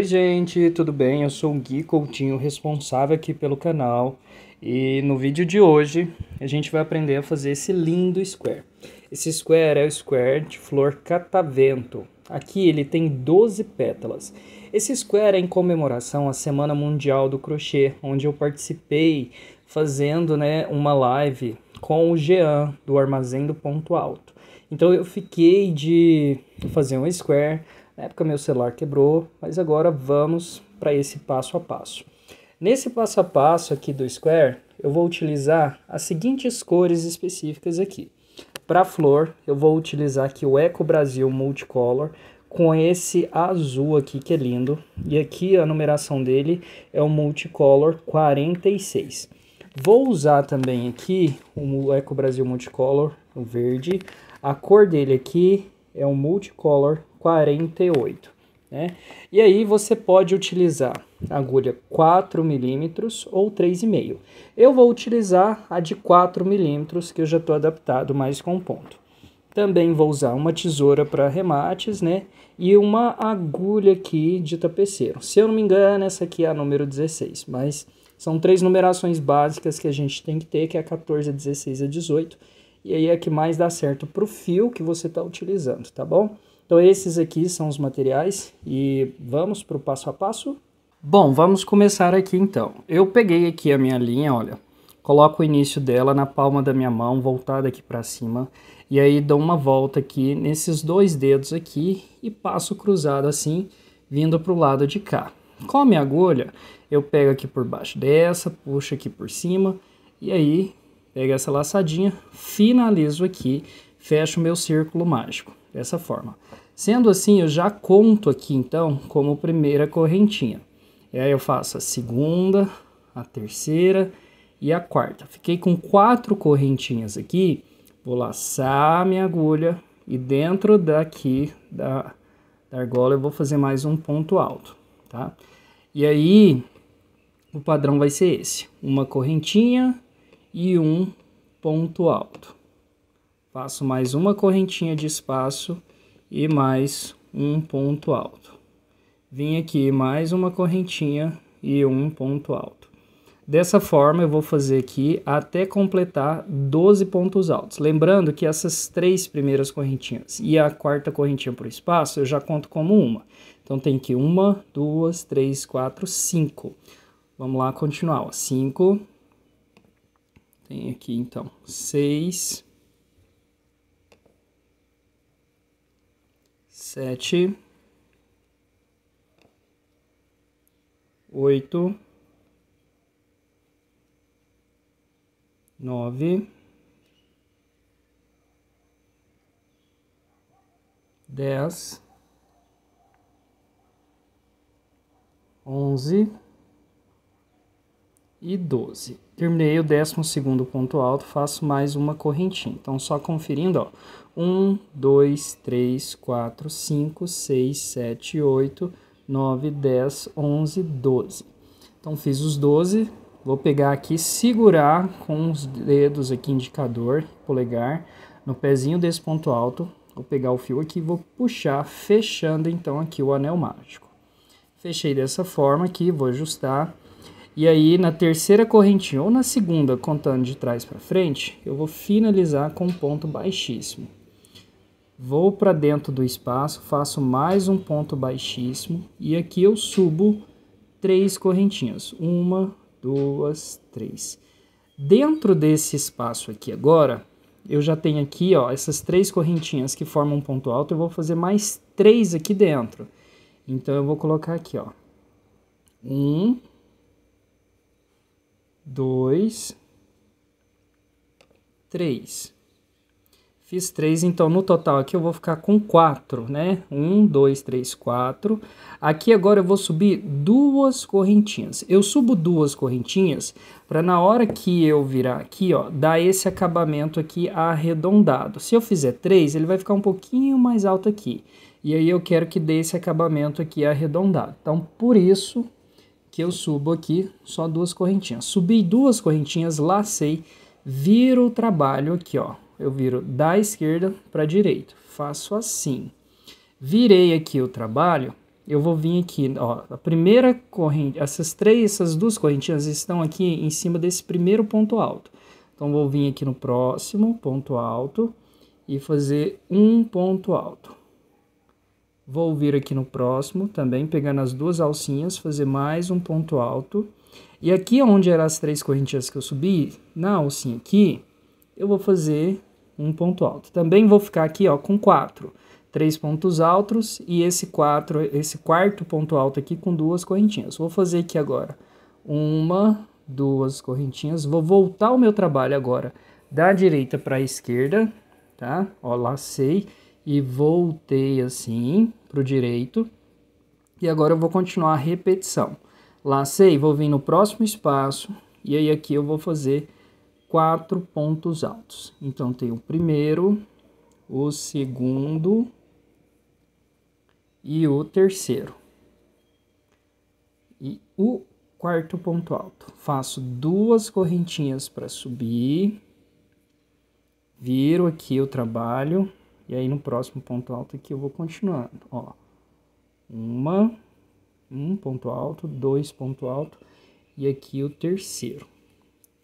Oi, gente, tudo bem? Eu sou o Gui Coutinho, responsável aqui pelo canal. E no vídeo de hoje a gente vai aprender a fazer esse lindo square. Esse square é o square de flor catavento. Aqui ele tem 12 pétalas. Esse square é em comemoração à Semana Mundial do Crochê, onde eu participei fazendo né, uma live com o Jean, do Armazém do Ponto Alto. Então eu fiquei de fazer um square na época meu celular quebrou, mas agora vamos para esse passo a passo. Nesse passo a passo aqui do Square, eu vou utilizar as seguintes cores específicas aqui. Para flor, eu vou utilizar aqui o Eco Brasil Multicolor com esse azul aqui que é lindo. E aqui a numeração dele é o Multicolor 46. Vou usar também aqui o Eco Brasil Multicolor, o verde. A cor dele aqui é um multicolor 48, né? E aí você pode utilizar agulha 4 milímetros ou 3,5. Eu vou utilizar a de 4 milímetros, que eu já estou adaptado mais com ponto. Também vou usar uma tesoura para remates, né? E uma agulha aqui de tapeceiro. Se eu não me engano, essa aqui é a número 16, mas são três numerações básicas que a gente tem que ter, que é a 14, a 16 e a 18 e aí é que mais dá certo para o fio que você está utilizando, tá bom? Então esses aqui são os materiais e vamos para o passo a passo? Bom, vamos começar aqui então. Eu peguei aqui a minha linha, olha, coloco o início dela na palma da minha mão, voltada aqui para cima, e aí dou uma volta aqui nesses dois dedos aqui e passo cruzado assim, vindo para o lado de cá. Com a minha agulha, eu pego aqui por baixo dessa, puxo aqui por cima, e aí pego essa laçadinha, finalizo aqui, fecho o meu círculo mágico, dessa forma. Sendo assim, eu já conto aqui então como primeira correntinha. E aí eu faço a segunda, a terceira e a quarta. Fiquei com quatro correntinhas aqui, vou laçar minha agulha e dentro daqui da, da argola eu vou fazer mais um ponto alto, tá? E aí o padrão vai ser esse, uma correntinha, e um ponto alto. Faço mais uma correntinha de espaço e mais um ponto alto. Vim aqui mais uma correntinha e um ponto alto. Dessa forma, eu vou fazer aqui até completar 12 pontos altos. Lembrando que essas três primeiras correntinhas e a quarta correntinha por espaço, eu já conto como uma. Então, tem que uma, duas, três, quatro, cinco. Vamos lá continuar. Ó. Cinco, tem aqui então seis, sete, oito, nove, dez, onze e doze. Terminei o décimo segundo ponto alto, faço mais uma correntinha. Então, só conferindo, ó. 1, 2, 3, 4, 5, 6, 7, 8, 9, 10, 11, 12. Então, fiz os 12. Vou pegar aqui, segurar com os dedos aqui, indicador, polegar, no pezinho desse ponto alto. Vou pegar o fio aqui e vou puxar, fechando então aqui o anel mágico. Fechei dessa forma aqui, vou ajustar e aí, na terceira correntinha ou na segunda, contando de trás para frente, eu vou finalizar com um ponto baixíssimo. Vou para dentro do espaço, faço mais um ponto baixíssimo e aqui eu subo três correntinhas. Uma, duas, três. Dentro desse espaço aqui agora, eu já tenho aqui ó, essas três correntinhas que formam um ponto alto, eu vou fazer mais três aqui dentro. Então eu vou colocar aqui ó, um, dois, três. Fiz três, então no total aqui eu vou ficar com quatro, né? Um, dois, três, quatro. Aqui agora eu vou subir duas correntinhas. Eu subo duas correntinhas para na hora que eu virar aqui, ó, dar esse acabamento aqui arredondado. Se eu fizer três, ele vai ficar um pouquinho mais alto aqui. E aí eu quero que dê esse acabamento aqui arredondado. Então, por isso, que eu subo aqui só duas correntinhas. Subi duas correntinhas, lacei, viro o trabalho aqui, ó. Eu viro da esquerda para direita, faço assim. Virei aqui o trabalho, eu vou vir aqui, ó, a primeira corrente, essas três, essas duas correntinhas estão aqui em cima desse primeiro ponto alto. Então vou vir aqui no próximo ponto alto e fazer um ponto alto. Vou vir aqui no próximo também, pegando as duas alcinhas, fazer mais um ponto alto. E aqui onde eram as três correntinhas que eu subi, na alcinha aqui, eu vou fazer um ponto alto. Também vou ficar aqui ó, com quatro. Três pontos altos e esse, quatro, esse quarto ponto alto aqui com duas correntinhas. Vou fazer aqui agora uma, duas correntinhas. Vou voltar o meu trabalho agora da direita para a esquerda, tá? Ó, lacei e voltei assim para o direito. E agora eu vou continuar a repetição. Lacei, vou vir no próximo espaço e aí aqui eu vou fazer quatro pontos altos. Então tem o primeiro, o segundo e o terceiro. E o quarto ponto alto. Faço duas correntinhas para subir. Viro aqui o trabalho e aí no próximo ponto alto aqui eu vou continuando, ó. Uma, um ponto alto, dois ponto alto e aqui o terceiro.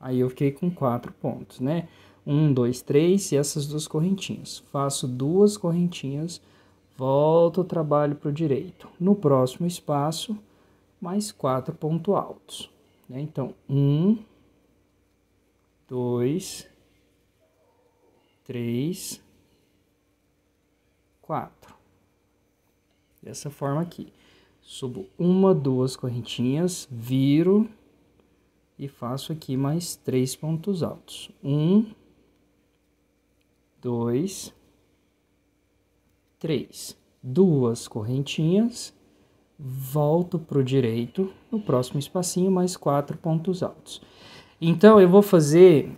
Aí eu fiquei com quatro pontos, né? Um, dois, três e essas duas correntinhas. Faço duas correntinhas, volto o trabalho para o direito. No próximo espaço, mais quatro pontos altos. Né? Então, um, dois, três, 4. Dessa forma aqui. Subo uma, duas correntinhas, viro e faço aqui mais três pontos altos. Um, dois, três. Duas correntinhas, volto para o direito, no próximo espacinho, mais quatro pontos altos. Então, eu vou fazer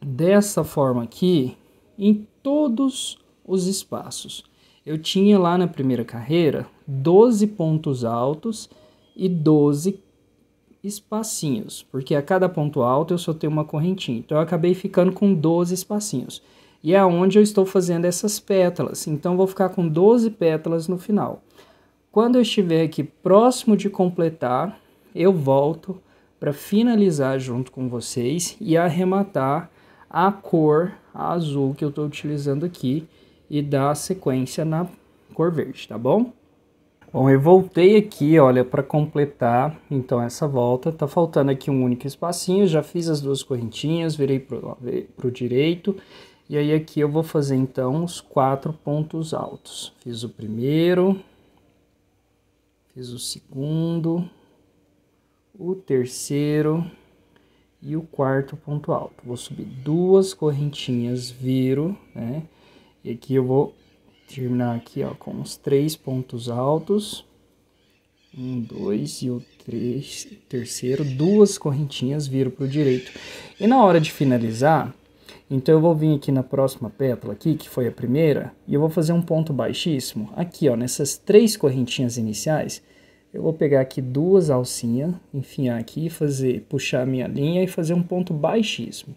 dessa forma aqui em todos os espaços. Eu tinha lá na primeira carreira 12 pontos altos e 12 espacinhos, porque a cada ponto alto eu só tenho uma correntinha. Então eu acabei ficando com 12 espacinhos. E é onde eu estou fazendo essas pétalas. Então vou ficar com 12 pétalas no final. Quando eu estiver aqui próximo de completar, eu volto para finalizar junto com vocês e arrematar a cor azul que eu estou utilizando aqui, e dar sequência na cor verde, tá bom? Bom, eu voltei aqui, olha, para completar, então, essa volta. Tá faltando aqui um único espacinho, já fiz as duas correntinhas, virei para o direito. E aí aqui eu vou fazer, então, os quatro pontos altos. Fiz o primeiro, fiz o segundo, o terceiro e o quarto ponto alto. Vou subir duas correntinhas, viro, né? E aqui eu vou terminar aqui, ó, com os três pontos altos. Um, dois e o três, terceiro, duas correntinhas, viro para o direito. E na hora de finalizar, então eu vou vir aqui na próxima pétala aqui, que foi a primeira, e eu vou fazer um ponto baixíssimo. Aqui, ó, nessas três correntinhas iniciais, eu vou pegar aqui duas alcinhas, enfiar aqui, fazer, puxar a minha linha e fazer um ponto baixíssimo.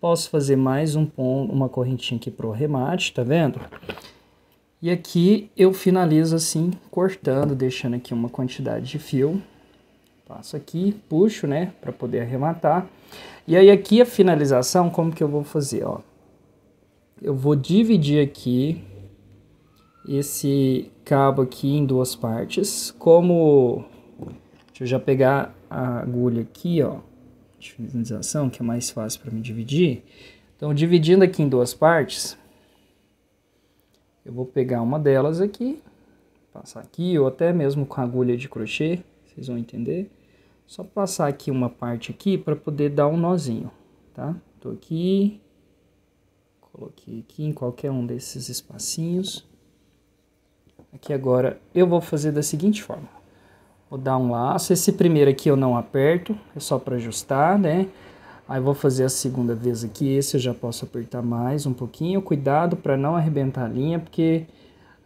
Posso fazer mais um ponto, uma correntinha aqui para o remate, tá vendo? E aqui eu finalizo assim, cortando, deixando aqui uma quantidade de fio. Passo aqui, puxo, né, para poder arrematar. E aí aqui a finalização, como que eu vou fazer, ó? Eu vou dividir aqui esse cabo aqui em duas partes. Como... Deixa eu já pegar a agulha aqui, ó divisão que é mais fácil para me dividir. Então, dividindo aqui em duas partes, eu vou pegar uma delas aqui, passar aqui, ou até mesmo com agulha de crochê, vocês vão entender. Só passar aqui uma parte aqui para poder dar um nozinho, tá? Tô aqui, coloquei aqui em qualquer um desses espacinhos. Aqui agora eu vou fazer da seguinte forma. Vou dar um laço. Esse primeiro aqui eu não aperto, é só para ajustar, né? Aí vou fazer a segunda vez aqui, esse eu já posso apertar mais um pouquinho. Cuidado para não arrebentar a linha, porque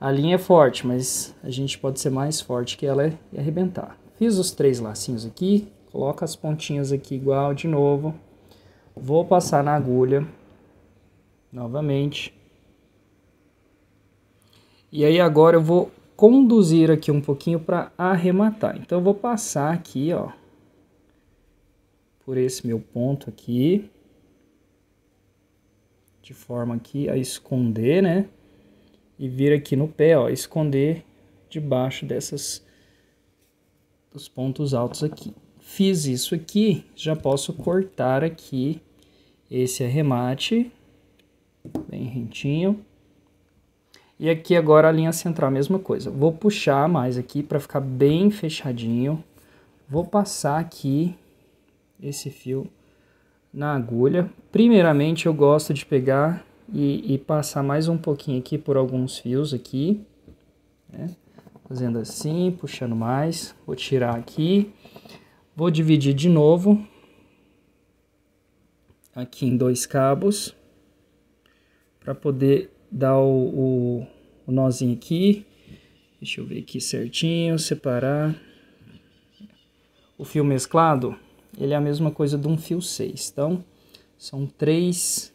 a linha é forte, mas a gente pode ser mais forte que ela e arrebentar. Fiz os três lacinhos aqui, Coloca as pontinhas aqui igual de novo. Vou passar na agulha novamente. E aí agora eu vou conduzir aqui um pouquinho para arrematar. Então eu vou passar aqui, ó, por esse meu ponto aqui, de forma aqui a esconder, né? E vir aqui no pé, ó, esconder debaixo dessas dos pontos altos aqui. Fiz isso aqui, já posso cortar aqui esse arremate bem rentinho e aqui agora a linha central, a mesma coisa. Vou puxar mais aqui para ficar bem fechadinho. Vou passar aqui esse fio na agulha. Primeiramente eu gosto de pegar e, e passar mais um pouquinho aqui por alguns fios aqui. Né? Fazendo assim, puxando mais. Vou tirar aqui. Vou dividir de novo. Aqui em dois cabos. Para poder dar o, o, o nozinho aqui. Deixa eu ver aqui certinho, separar. O fio mesclado, ele é a mesma coisa de um fio 6. Então, são três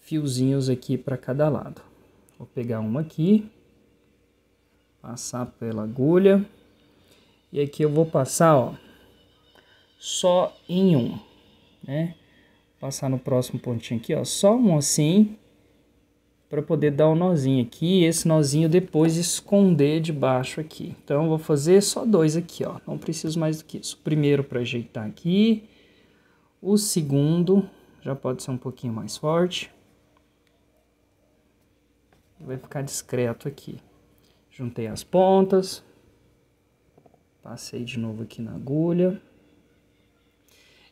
fiozinhos aqui para cada lado. Vou pegar um aqui, passar pela agulha. E aqui eu vou passar, ó, só em um, né? Passar no próximo pontinho aqui, ó, só um assim para poder dar um nozinho aqui e esse nozinho depois esconder debaixo aqui. Então eu vou fazer só dois aqui, ó. Não preciso mais do que isso. O primeiro para ajeitar aqui. O segundo já pode ser um pouquinho mais forte. Vai ficar discreto aqui. Juntei as pontas. Passei de novo aqui na agulha.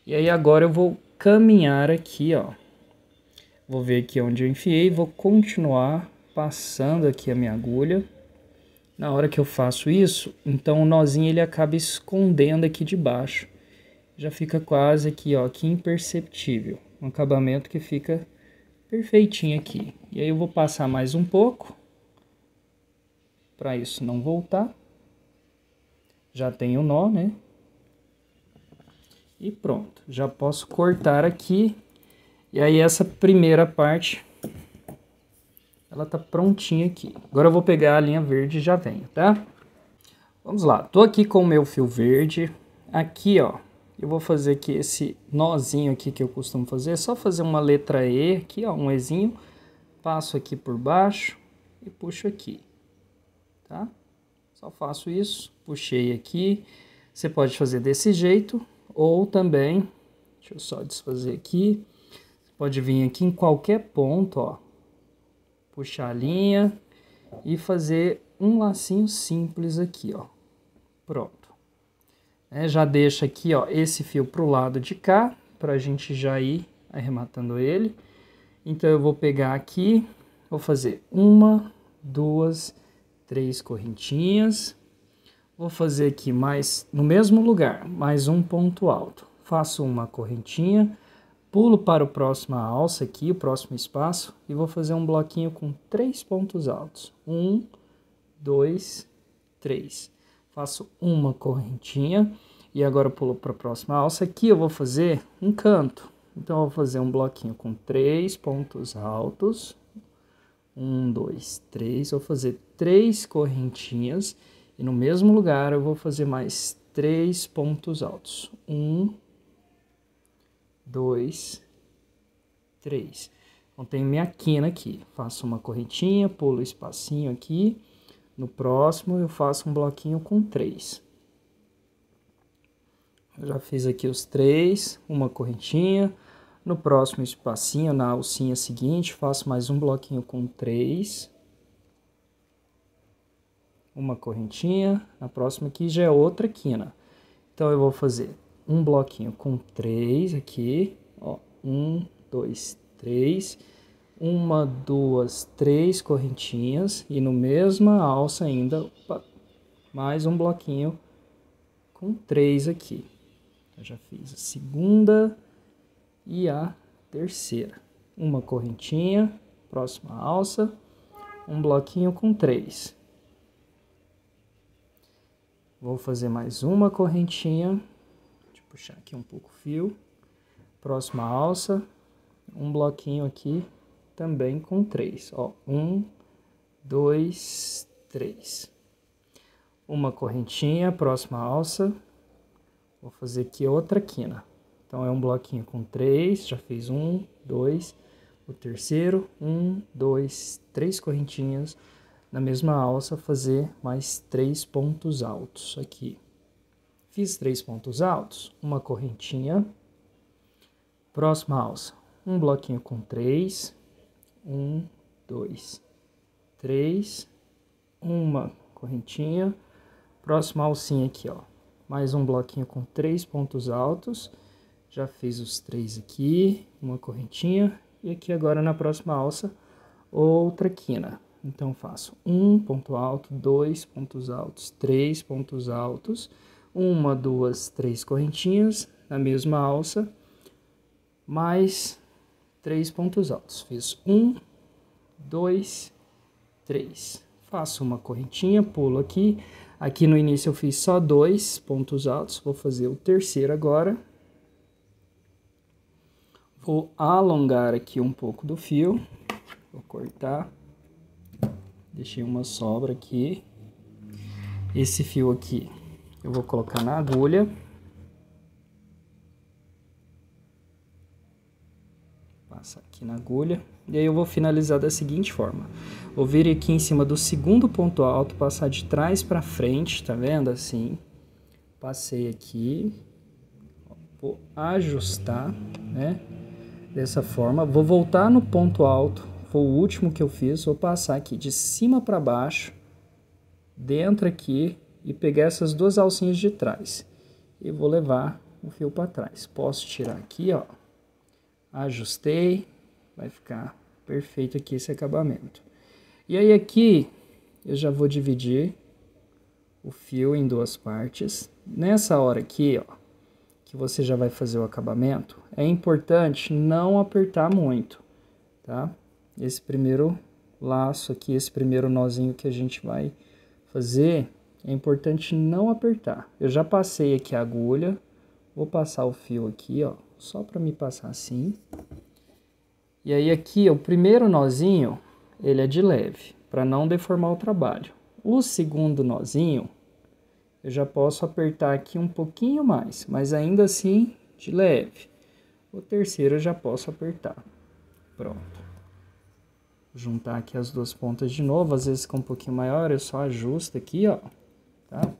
E aí agora eu vou caminhar aqui, ó Vou ver aqui onde eu enfiei, vou continuar passando aqui a minha agulha. Na hora que eu faço isso, então o nozinho ele acaba escondendo aqui de baixo. Já fica quase aqui, ó, aqui imperceptível. Um acabamento que fica perfeitinho aqui. E aí eu vou passar mais um pouco para isso não voltar. Já tem o nó, né? E pronto, já posso cortar aqui e aí essa primeira parte, ela tá prontinha aqui. Agora eu vou pegar a linha verde e já venho, tá? Vamos lá, tô aqui com o meu fio verde. Aqui, ó, eu vou fazer aqui esse nozinho aqui que eu costumo fazer. É só fazer uma letra E aqui, ó, um Ezinho. Passo aqui por baixo e puxo aqui, tá? Só faço isso, puxei aqui. Você pode fazer desse jeito ou também, deixa eu só desfazer aqui pode vir aqui em qualquer ponto, ó, puxar a linha e fazer um lacinho simples aqui, ó. Pronto. É, já deixa aqui, ó, esse fio pro lado de cá, para a gente já ir arrematando ele. Então eu vou pegar aqui, vou fazer uma, duas, três correntinhas. Vou fazer aqui mais, no mesmo lugar, mais um ponto alto. Faço uma correntinha, pulo para o próximo alça aqui, o próximo espaço, e vou fazer um bloquinho com três pontos altos. Um, dois, três. Faço uma correntinha e agora pulo para a próxima alça. Aqui eu vou fazer um canto. Então, eu vou fazer um bloquinho com três pontos altos. Um, dois, três. Vou fazer três correntinhas. E no mesmo lugar, eu vou fazer mais três pontos altos. Um, 2, 3. Então, tenho minha quina aqui. Faço uma correntinha, pulo o espacinho aqui. No próximo, eu faço um bloquinho com 3. Eu já fiz aqui os três, uma correntinha. No próximo espacinho, na alcinha seguinte, faço mais um bloquinho com três. Uma correntinha. Na próxima aqui já é outra quina. Então, eu vou fazer um bloquinho com três aqui, ó, um, dois, três, uma, duas, três correntinhas e no mesma alça ainda opa, mais um bloquinho com três aqui. Eu já fiz a segunda e a terceira. Uma correntinha, próxima alça, um bloquinho com três. Vou fazer mais uma correntinha puxar aqui um pouco o fio. Próxima alça, um bloquinho aqui também com três, ó, um, dois, três. Uma correntinha, próxima alça, vou fazer aqui outra quina. Então, é um bloquinho com três, já fiz um, dois, o terceiro, um, dois, três correntinhas. Na mesma alça, fazer mais três pontos altos aqui. Fiz três pontos altos, uma correntinha, próxima alça, um bloquinho com três, um, dois, três, uma correntinha, próxima alcinha aqui, ó, mais um bloquinho com três pontos altos, já fiz os três aqui, uma correntinha, e aqui agora na próxima alça, outra quina. Então, faço um ponto alto, dois pontos altos, três pontos altos, uma, duas, três correntinhas na mesma alça, mais três pontos altos. Fiz um, dois, três. Faço uma correntinha, pulo aqui. Aqui no início eu fiz só dois pontos altos, vou fazer o terceiro agora. Vou alongar aqui um pouco do fio, vou cortar. Deixei uma sobra aqui. Esse fio aqui eu vou colocar na agulha. Passa aqui na agulha. E aí eu vou finalizar da seguinte forma. Vou vir aqui em cima do segundo ponto alto, passar de trás para frente, tá vendo? Assim. Passei aqui. Vou ajustar, né? Dessa forma. Vou voltar no ponto alto. Foi o último que eu fiz. Vou passar aqui de cima para baixo. Dentro aqui e pegar essas duas alcinhas de trás e vou levar o fio para trás. Posso tirar aqui, ó. Ajustei, vai ficar perfeito aqui esse acabamento. E aí aqui eu já vou dividir o fio em duas partes. Nessa hora aqui, ó, que você já vai fazer o acabamento, é importante não apertar muito, tá? Esse primeiro laço aqui, esse primeiro nozinho que a gente vai fazer, é importante não apertar. Eu já passei aqui a agulha, vou passar o fio aqui, ó, só para me passar assim. E aí aqui, ó, o primeiro nozinho, ele é de leve, para não deformar o trabalho. O segundo nozinho, eu já posso apertar aqui um pouquinho mais, mas ainda assim de leve. O terceiro eu já posso apertar. Pronto. Juntar aqui as duas pontas de novo, às vezes fica um pouquinho maior, eu só ajusto aqui, ó. Tá?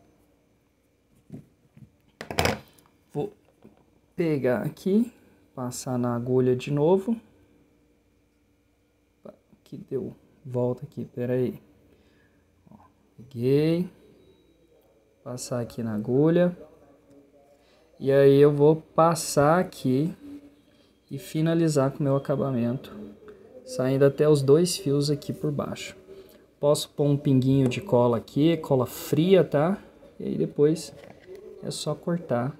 Vou pegar aqui, passar na agulha de novo. Que deu volta aqui, Peraí. Ó, peguei, passar aqui na agulha. E aí eu vou passar aqui e finalizar com o meu acabamento, saindo até os dois fios aqui por baixo. Posso pôr um pinguinho de cola aqui, cola fria, tá? E aí depois é só cortar.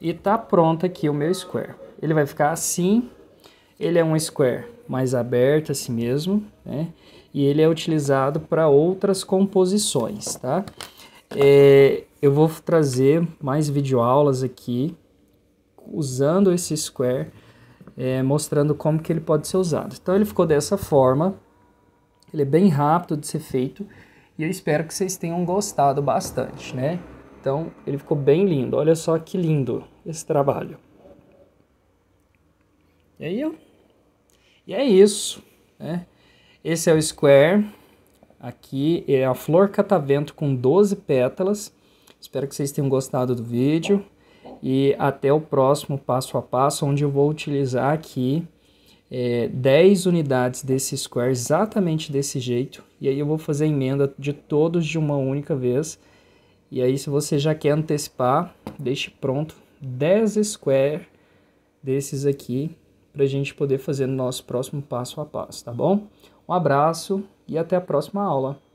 E tá pronto aqui o meu square. Ele vai ficar assim. Ele é um square mais aberto assim mesmo, né? E ele é utilizado para outras composições, tá? É, eu vou trazer mais videoaulas aqui usando esse square, é, mostrando como que ele pode ser usado. Então ele ficou dessa forma, ele é bem rápido de ser feito e eu espero que vocês tenham gostado bastante, né? Então, ele ficou bem lindo. Olha só que lindo esse trabalho. E aí, ó. E é isso, né? Esse é o square. Aqui é a flor catavento com 12 pétalas. Espero que vocês tenham gostado do vídeo. E até o próximo passo a passo, onde eu vou utilizar aqui é, 10 unidades desse square exatamente desse jeito. E aí eu vou fazer a emenda de todos de uma única vez. E aí se você já quer antecipar, deixe pronto 10 square desses aqui para a gente poder fazer o nosso próximo passo a passo, tá bom? Um abraço e até a próxima aula.